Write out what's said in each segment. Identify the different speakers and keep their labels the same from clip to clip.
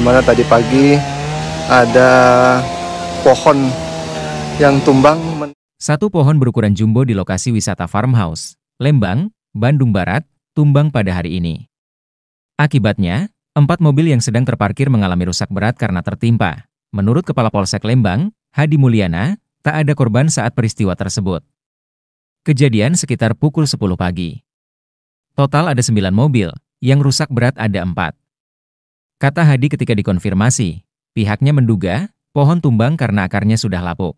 Speaker 1: dimana tadi pagi ada pohon yang tumbang. Satu pohon berukuran jumbo di lokasi wisata farmhouse, Lembang, Bandung Barat, tumbang pada hari ini. Akibatnya, empat mobil yang sedang terparkir mengalami rusak berat karena tertimpa. Menurut Kepala Polsek Lembang, Hadi Mulyana, tak ada korban saat peristiwa tersebut. Kejadian sekitar pukul 10 pagi. Total ada 9 mobil, yang rusak berat ada 4. Kata Hadi ketika dikonfirmasi, pihaknya menduga pohon tumbang karena akarnya sudah lapuk.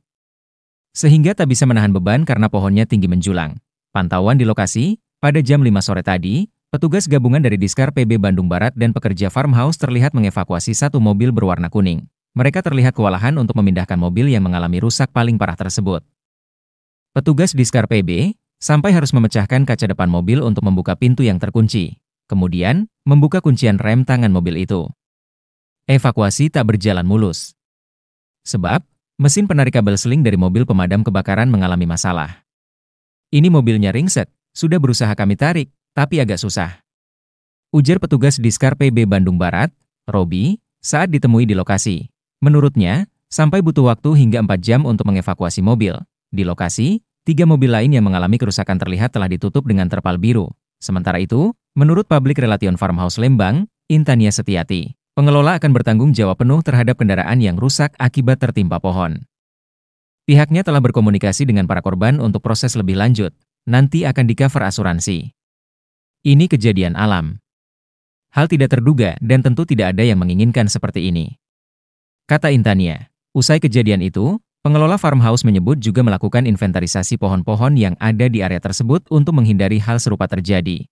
Speaker 1: Sehingga tak bisa menahan beban karena pohonnya tinggi menjulang. Pantauan di lokasi, pada jam 5 sore tadi, petugas gabungan dari Diskar PB Bandung Barat dan pekerja farmhouse terlihat mengevakuasi satu mobil berwarna kuning. Mereka terlihat kewalahan untuk memindahkan mobil yang mengalami rusak paling parah tersebut. Petugas Diskar PB sampai harus memecahkan kaca depan mobil untuk membuka pintu yang terkunci. Kemudian, membuka kuncian rem tangan mobil itu. Evakuasi tak berjalan mulus. Sebab, mesin penarik kabel seling dari mobil pemadam kebakaran mengalami masalah. Ini mobilnya ringset, sudah berusaha kami tarik, tapi agak susah. Ujar petugas Diskar PB Bandung Barat, Robi, saat ditemui di lokasi. Menurutnya, sampai butuh waktu hingga 4 jam untuk mengevakuasi mobil. Di lokasi, tiga mobil lain yang mengalami kerusakan terlihat telah ditutup dengan terpal biru. Sementara itu, menurut Public Relation Farmhouse Lembang, Intania Setiati, pengelola akan bertanggung jawab penuh terhadap kendaraan yang rusak akibat tertimpa pohon. Pihaknya telah berkomunikasi dengan para korban untuk proses lebih lanjut, nanti akan di-cover asuransi. Ini kejadian alam. Hal tidak terduga dan tentu tidak ada yang menginginkan seperti ini. Kata Intania, usai kejadian itu, Pengelola farmhouse menyebut juga melakukan inventarisasi pohon-pohon yang ada di area tersebut untuk menghindari hal serupa terjadi.